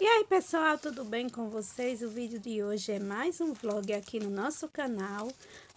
E aí pessoal, tudo bem com vocês? O vídeo de hoje é mais um vlog aqui no nosso canal.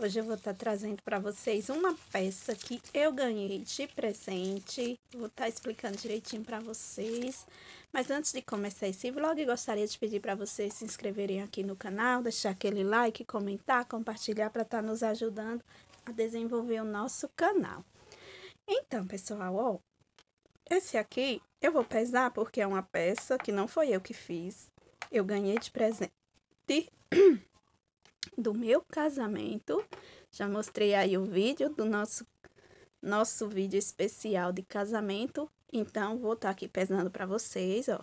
Hoje eu vou estar tá trazendo para vocês uma peça que eu ganhei de presente. Vou estar tá explicando direitinho para vocês. Mas antes de começar esse vlog, gostaria de pedir para vocês se inscreverem aqui no canal, deixar aquele like, comentar, compartilhar para estar tá nos ajudando a desenvolver o nosso canal. Então pessoal, ó, esse aqui eu vou pesar porque é uma peça que não foi eu que fiz. Eu ganhei de presente do meu casamento. Já mostrei aí o vídeo do nosso nosso vídeo especial de casamento. Então, vou estar tá aqui pesando para vocês, ó.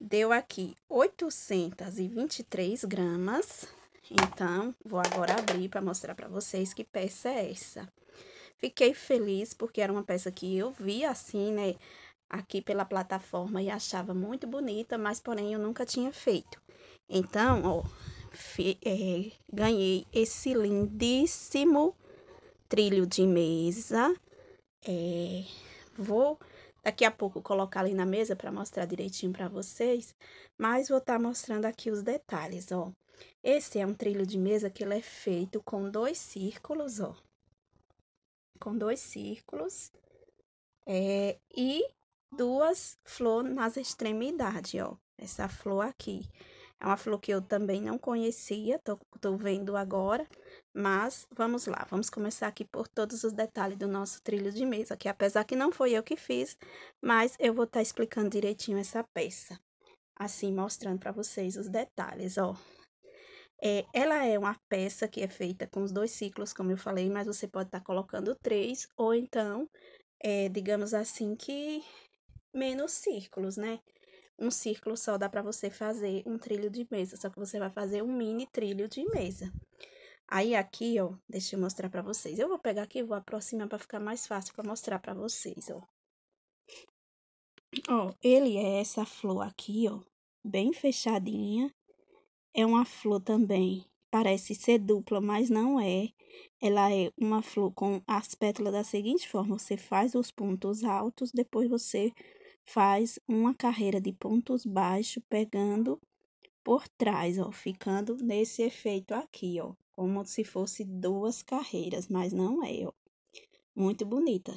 Deu aqui 823 gramas. Então, vou agora abrir para mostrar para vocês que peça é essa. Fiquei feliz porque era uma peça que eu via assim, né, aqui pela plataforma e achava muito bonita, mas porém eu nunca tinha feito. Então, ó, fi, é, ganhei esse lindíssimo trilho de mesa. É, vou daqui a pouco colocar ali na mesa para mostrar direitinho para vocês, mas vou estar tá mostrando aqui os detalhes, ó. Esse é um trilho de mesa que ele é feito com dois círculos, ó com dois círculos é, e duas flores nas extremidades, ó. Essa flor aqui. É uma flor que eu também não conhecia, tô, tô vendo agora, mas vamos lá, vamos começar aqui por todos os detalhes do nosso trilho de mesa, que apesar que não foi eu que fiz, mas eu vou estar tá explicando direitinho essa peça, assim, mostrando para vocês os detalhes, ó. É, ela é uma peça que é feita com os dois ciclos, como eu falei, mas você pode estar tá colocando três, ou então, é, digamos assim, que menos círculos, né? Um círculo só dá para você fazer um trilho de mesa, só que você vai fazer um mini trilho de mesa. Aí aqui, ó, deixa eu mostrar para vocês. Eu vou pegar aqui e vou aproximar para ficar mais fácil para mostrar para vocês, ó. Ó, ele é essa flor aqui, ó, bem fechadinha é uma flor também. Parece ser dupla, mas não é. Ela é uma flor com as pétalas da seguinte forma: você faz os pontos altos, depois você faz uma carreira de pontos baixos, pegando por trás, ó, ficando nesse efeito aqui, ó, como se fosse duas carreiras, mas não é, ó. Muito bonita.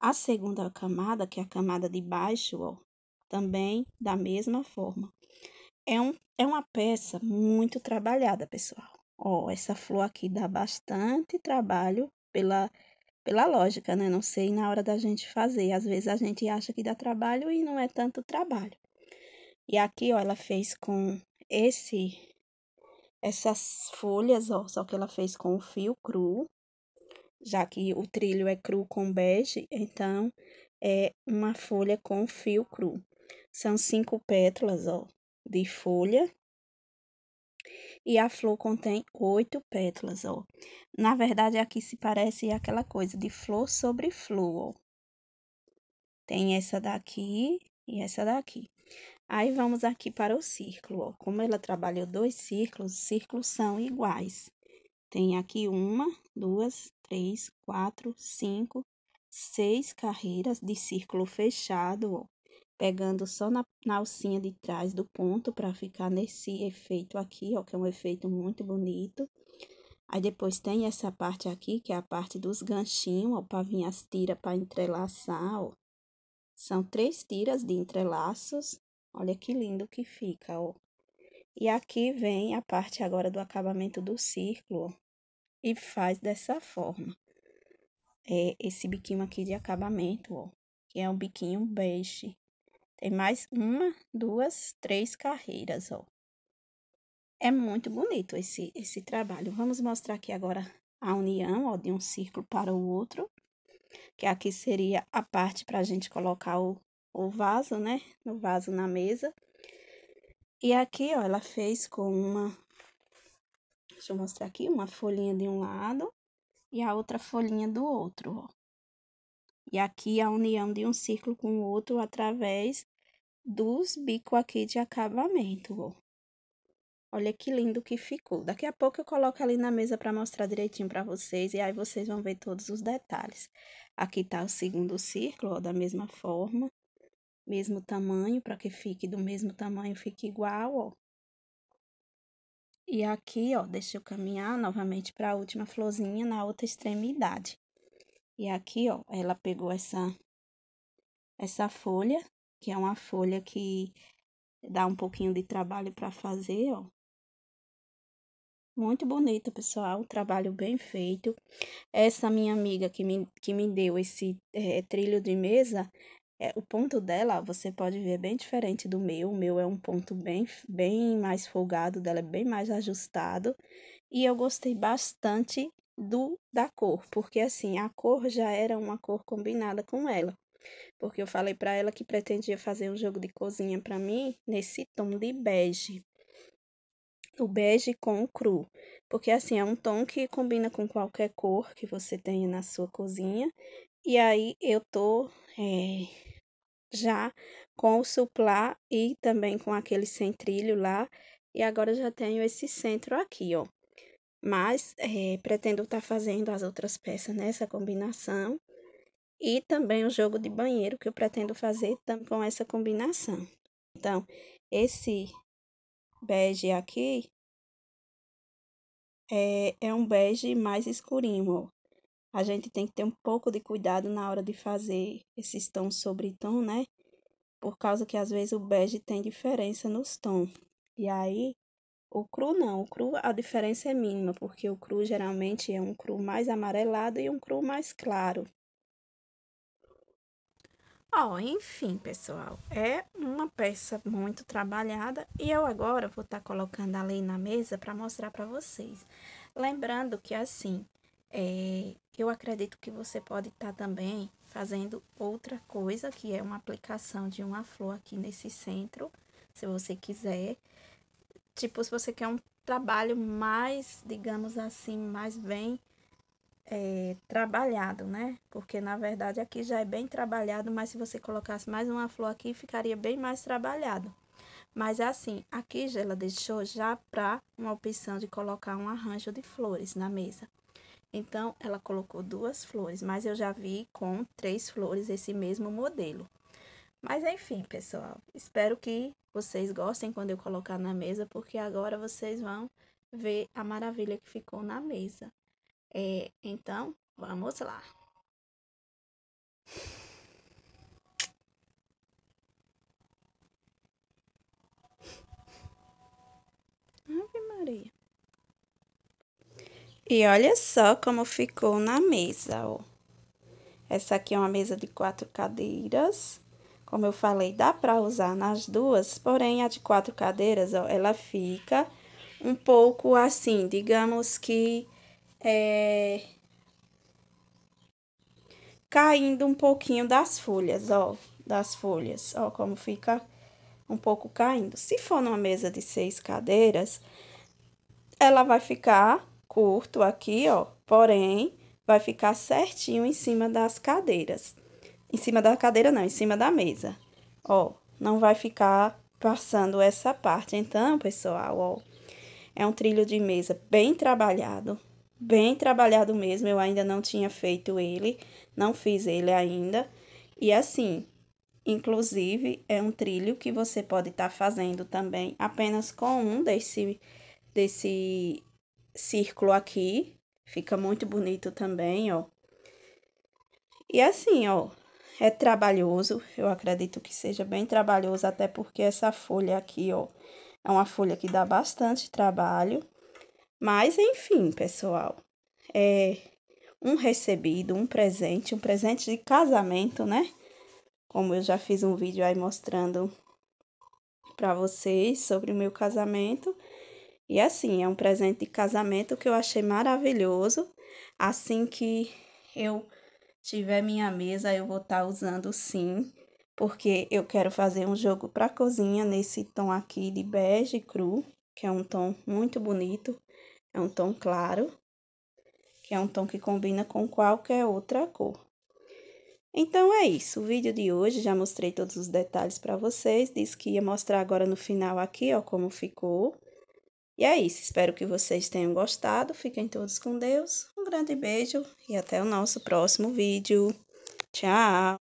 A segunda camada, que é a camada de baixo, ó, também da mesma forma. É, um, é uma peça muito trabalhada, pessoal. Ó, essa flor aqui dá bastante trabalho pela, pela lógica, né? Não sei na hora da gente fazer. Às vezes a gente acha que dá trabalho e não é tanto trabalho. E aqui, ó, ela fez com esse essas folhas, ó, só que ela fez com o fio cru, já que o trilho é cru com bege, então é uma folha com fio cru. São cinco pétalas, ó, de folha. E a flor contém oito pétalas, ó. Na verdade, aqui se parece aquela coisa de flor sobre flor, ó. Tem essa daqui e essa daqui. Aí, vamos aqui para o círculo, ó. Como ela trabalhou dois círculos, os círculos são iguais. Tem aqui uma, duas, três, quatro, cinco, seis carreiras de círculo fechado, ó pegando só na, na alcinha de trás do ponto para ficar nesse efeito aqui, ó, que é um efeito muito bonito. Aí depois tem essa parte aqui, que é a parte dos ganchinhos, ó, para vir as tiras para entrelaçar, ó. São três tiras de entrelaços. Olha que lindo que fica, ó. E aqui vem a parte agora do acabamento do círculo, ó, E faz dessa forma. É esse biquinho aqui de acabamento, ó. Que é um biquinho beijo. Tem mais uma, duas, três carreiras, ó. É muito bonito esse, esse trabalho. Vamos mostrar aqui agora a união, ó, de um círculo para o outro. Que aqui seria a parte para a gente colocar o, o vaso, né? No vaso na mesa. E aqui, ó, ela fez com uma... Deixa eu mostrar aqui, uma folhinha de um lado e a outra folhinha do outro, ó. E aqui a união de um círculo com o outro através dos bicos aqui de acabamento, ó. Olha que lindo que ficou. Daqui a pouco eu coloco ali na mesa para mostrar direitinho para vocês e aí vocês vão ver todos os detalhes. Aqui tá o segundo círculo, ó, da mesma forma, mesmo tamanho, para que fique do mesmo tamanho, fique igual, ó. E aqui, ó, deixa eu caminhar novamente para a última florzinha na outra extremidade. E aqui, ó, ela pegou essa, essa folha, que é uma folha que dá um pouquinho de trabalho para fazer, ó. Muito bonito, pessoal, um trabalho bem feito. Essa minha amiga que me, que me deu esse é, trilho de mesa, é, o ponto dela, você pode ver, é bem diferente do meu. O meu é um ponto bem, bem mais folgado, dela é bem mais ajustado. E eu gostei bastante do da cor, porque assim, a cor já era uma cor combinada com ela. Porque eu falei para ela que pretendia fazer um jogo de cozinha para mim nesse tom de bege. O bege com o cru, porque assim é um tom que combina com qualquer cor que você tenha na sua cozinha. E aí eu tô é, já com o suplá e também com aquele centrilho lá. E agora já tenho esse centro aqui, ó. Mas, eh, pretendo estar tá fazendo as outras peças nessa combinação e também o jogo de banheiro que eu pretendo fazer com essa combinação. Então, esse bege aqui é, é um bege mais escurinho, ó. A gente tem que ter um pouco de cuidado na hora de fazer esses tons sobre tom, né? Por causa que às vezes o bege tem diferença nos tons. E aí, o cru não, o cru a diferença é mínima, porque o cru geralmente é um cru mais amarelado e um cru mais claro. Ó, oh, enfim, pessoal, é uma peça muito trabalhada e eu agora vou estar tá colocando lei na mesa para mostrar para vocês. Lembrando que assim, é, eu acredito que você pode estar tá também fazendo outra coisa, que é uma aplicação de uma flor aqui nesse centro, se você quiser. Tipo, se você quer um trabalho mais, digamos assim, mais bem é, trabalhado, né? Porque na verdade aqui já é bem trabalhado, mas se você colocasse mais uma flor aqui, ficaria bem mais trabalhado. Mas assim, aqui já ela deixou já para uma opção de colocar um arranjo de flores na mesa. Então, ela colocou duas flores, mas eu já vi com três flores esse mesmo modelo. Mas enfim, pessoal, espero que vocês gostem quando eu colocar na mesa, porque agora vocês vão ver a maravilha que ficou na mesa. É, então, vamos lá. Ave Maria. E olha só como ficou na mesa, ó. Essa aqui é uma mesa de quatro cadeiras. Como eu falei, dá para usar nas duas, porém a de quatro cadeiras, ó, ela fica um pouco assim, digamos que é, caindo um pouquinho das folhas, ó, das folhas, ó, como fica um pouco caindo. Se for numa mesa de seis cadeiras, ela vai ficar curto aqui, ó, porém vai ficar certinho em cima das cadeiras em cima da cadeira não, em cima da mesa. Ó, não vai ficar passando essa parte. Então, pessoal, ó, é um trilho de mesa bem trabalhado, bem trabalhado mesmo. Eu ainda não tinha feito ele, não fiz ele ainda. E assim, inclusive, é um trilho que você pode estar tá fazendo também apenas com um desse, desse círculo aqui. Fica muito bonito também, ó. E assim, ó, é trabalhoso, eu acredito que seja bem trabalhoso, até porque essa folha aqui, ó, é uma folha que dá bastante trabalho. Mas, enfim, pessoal, é um recebido, um presente, um presente de casamento, né? Como eu já fiz um vídeo aí mostrando para vocês sobre o meu casamento. E assim, é um presente de casamento que eu achei maravilhoso. Assim que eu tiver minha mesa, eu vou estar tá usando sim, porque eu quero fazer um jogo para cozinha nesse tom aqui de bege cru, que é um tom muito bonito, é um tom claro, que é um tom que combina com qualquer outra cor. Então é isso, o vídeo de hoje já mostrei todos os detalhes para vocês, disse que ia mostrar agora no final aqui, ó, como ficou. E é isso, espero que vocês tenham gostado. Fiquem todos com Deus. Um grande beijo e até o nosso próximo vídeo. Tchau!